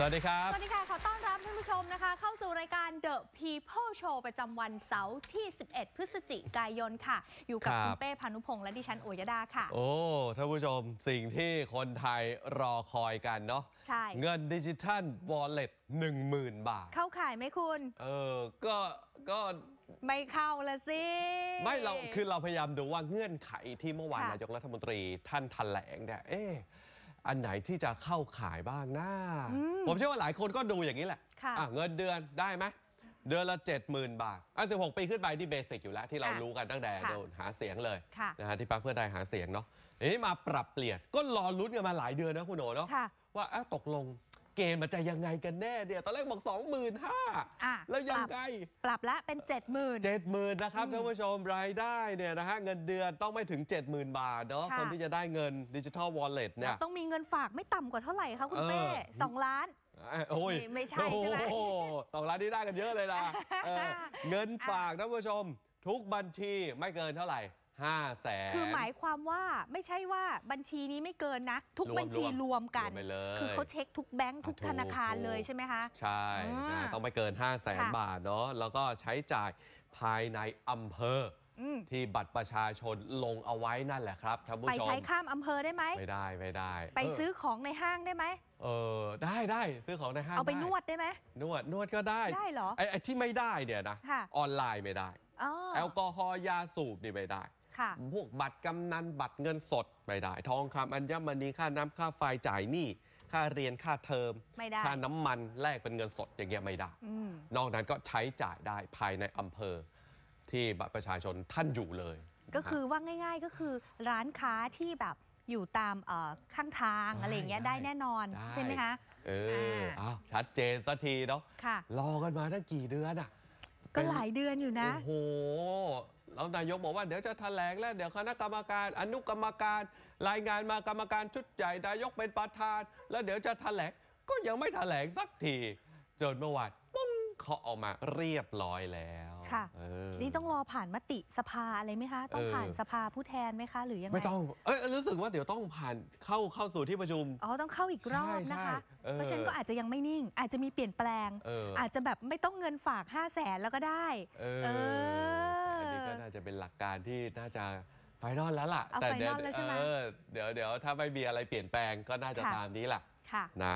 สวัสดีครับ สวัสดีค่ะ ขอต้อนรับท่านผู้ชมนะคะ เข้าสู่รายการ The People Show ประจำวันเสาร์ที่ 11 พฤศจิกายนค่ะ อยู่กับคุณเป้พานุพงษ์และดิฉันโอยดาค่ะ โอ้ท่านผู้ชมสิ่งที่คนไทยรอคอยกันเนาะใช่เงินดิจิทัลวอลเล็ตหนึ่งหมื่นบาท เข้าขายไหมคุณ เออ ก็ก็ไม่เข้าละสิไม่เราคือเราพยายามดูว่าเงื่อนไขที่เมื่อวานนายกรัฐมนตรีท่านแถลงเนี่ยเอ๊ะอันไหนที่จะเข้าขายบ้างนะผมเชื่อว่าหลายคนก็ดูอย่างนี้แหละะะเงินเดือนได้ไหม เดือนละ 70,000 บาท อันสิบหกปีขึ้นไปที่เบสิกอยู่แล้วที่เรารู้กันตั้งแต่โดนหาเสียงเลยะนะฮะที่พักเพื่อไทยหาเสียงเนาะนี้มาปรับเปลี่ยน ก็รอลุ้นกันมาหลายเดือนนะคุณโหนเนาะะว่าตกลงเกณฑ์มันจะยังไงกันแน่เดี๋ยวตอนแรกบอกอ25,000 แล้วยังไง ปรับละเป็น 70,000 70,000นะครับท่านผู้ชมรายได้เนี่ยนะฮะเงินเดือนต้องไม่ถึง 70,000 บาทเนาะคนที่จะได้เงินดิจิทัลวอลเล็ตเนี่ย ต้องมีเงินฝากไม่ต่ำกว่าเท่าไหร่คะคุณเป้สองล้านโอ้ย่ไม่ใช่ใช่ไหมสองล้านที่ได้กันเยอะเลย่ะเงินฝากท่านผู้ชม ทุกบัญชีไม่เกินเท่าไหร่ห้าแสนคือหมายความว่าไม่ใช่ว่าบัญชีนี้ไม่เกินนะ ทุกบัญชีรวมกันคือเขาเช็คทุกแบงก์ทุกธนาคารเลยใช่ไหมคะใช่ต้องไม่เกิน5้าแสนบาทเนาะแล้วก็ใช้จ่ายภายในอำเภอที่บัตรประชาชนลงเอาไว้นั่นแหละครับท่านผู้ไปใช้ข้ามอำเภอได้ไหมไม่ได้ไม่ได้ ไปซื้อของในห้างได้ไหมเออได้ได้ซื้อของในห้างเอาไปนวดได้ไหมนวดนวดก็ได้ได้เหรอไอ้ที่ไม่ได้เนี่ยนะออนไลน์ไม่ได้แอลกอฮอล์ยาสูบนี่ไม่ได้พวกบัตรกำนันบัตรเงินสดไม่ได้ ทองคำอัญมณีค่าน้ำค่าไฟจ่ายหนี้ค่าเรียนค่าเทอมมค่าน้ำมันแลกเป็นเงินสดอย่างเงี้ยไม่ได้นอกนั้นก็ใช้จ่ายได้ภายในอำเภอ ที่บัตรประชาชนท่านอยู่เลย ก็คือว่าง่ายๆก็คือร้านค้าที่แบบอยู่ตามข้างทางอะไรเงี้ยได้แน่นอนใช่ไหมคะ เอออชัดเจนสักทีเนาะะรอกันมาตั้งกี่เดือนอะ็หลายเดือนอยู่นะ โอ้โหแล้วนายกบอกว่าเดี๋ยวจะแถลงแล้วเดี๋ยวคณะกรรมการอนุกรรมการ รายงานมากรรมการชุดใหญ่นายกเป็นประธานแล้วเดี๋ยวจะแถลงก็ยังไม่แถลงสักที จนเมื่อวานาะออกมาเรียบร้อยแล้วค่ะออนี่ต้องรอผ่านมติสภาอะไรไหมคะ ต้องผ่านสภาผู้แทนไหมคะหรือยังไง ไม่ต้อง เอ้ยรู้สึกว่าเดี๋ยวต้องผ่านเข้าเข้าสู่ที่ประชุม อ๋อต้องเข้าอีกรอบนะคะเพราะฉะนั้นก็อาจจะยังไม่นิ่ง อาจจะมีเปลี่ยนแปลง อาจจะแบบไม่ต้องเงินฝาก5 0 0แสนแล้วก็ได้เอออันนี้ก็น่าจะเป็นหลักการที่น่าจะไฟนอลแล้วล่ะแต่เดี๋ยวเดี๋ยวถ้าไม่มีอะไรเปลี่ยนแปลงก็น่าจะตามนี้แหละนะ